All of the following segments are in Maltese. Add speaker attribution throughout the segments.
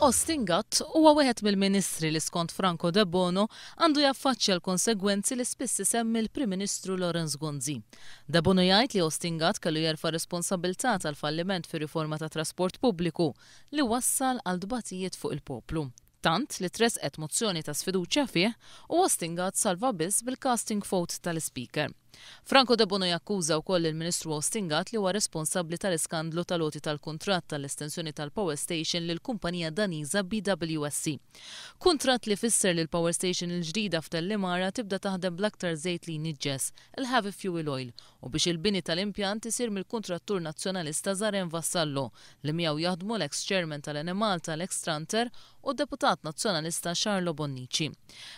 Speaker 1: Austin Gatt huwa wieħed mill-ministri li skont Franco De Bono għandu jaffaċċja l-konsegwenzi li spiss semmi l-Prim Ministru Lorenz Gonzi. De Bono jgħid li Austin Gatt kellu jerfa responsabilità tal-falliment fir riforma ta' trasport pubbliku li wassal għal dbatijiet fuq il-poplu tant li et mozzjoni ta' sfiduċa fih u Austin Gatt salva biss bil-casting vote tal-speaker. Franco de Bono jakkuża wkoll il-Ministru Ostingat li huwa responsabbli tal-iskandlu tal-oti tal-kuntratt tal-estensjoni tal-Power Station lil kumpanija Daniża BWSC. Kuntratt li fisser lil power Station il-ġdida f'Tellimara tibda taħdem bl-aktar żejt li niġġes, il-Heavy Fuel Oil, u biex il-bini tal-impjant isir mill-kontrattur nazzjonalista Zaren Vassallo li miegħu jaħdmu l-ex chairman tal-Enemal tal-ex Tranter u deputat nazzjonalista Charlo Bonnici.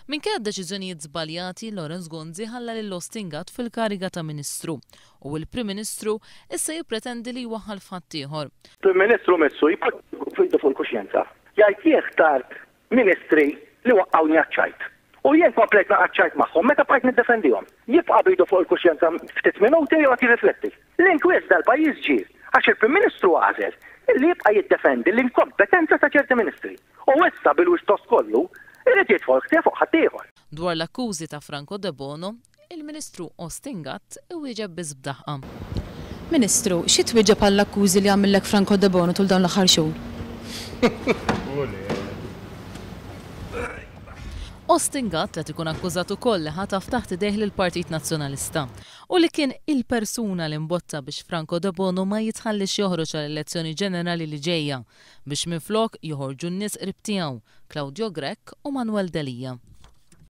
Speaker 1: Minkejja deċiżjonijiet żbaljati, Lorenz Gonzi ħalla lill-Ostingat fil fil-kariga ta' Ministru u l-Prim Ministru issa jippretendi li waħal fattijħor.
Speaker 2: Prim Ministru messu jippretendi fuq il-kuxjenza. Jgħid jieħtar ministri li waqqawni għacċajt. U jien komplet naqaċċajt maħħom, meta bħajt niddefendijom. Jibqa bidu fuq il-kuxjenza ftit minuti u għati rifletti. L-inkwiz dal-pajis ġir, għax il-Prim Ministru għazel li jibqa jiddefendi l-inkompetenza ta' ċerti ministri. U issa bil wistos kollu, irrid jitfolk fuq ħaddieħor.
Speaker 1: Dwar l-akkużi ta' Franco De Bono, il-Ministru Ostingat iwieġeb bdaħqa. Ministru, xi twieġeb għall akkużi li għamillek Franco De Bono tul dan l-aħħar xhur? Gatt qed ikun akkużat ukoll li ħataf taħt idejh lill-Partit Nazzjonalista u li kien il-persuna li mbotta biex Franco De Bono ma jitħallix joħroġ għal elezzjoni ġenerali li ġejja biex minflok joħorġu n-nies qrib tiegħu Claudio Grek u Manuel Delija.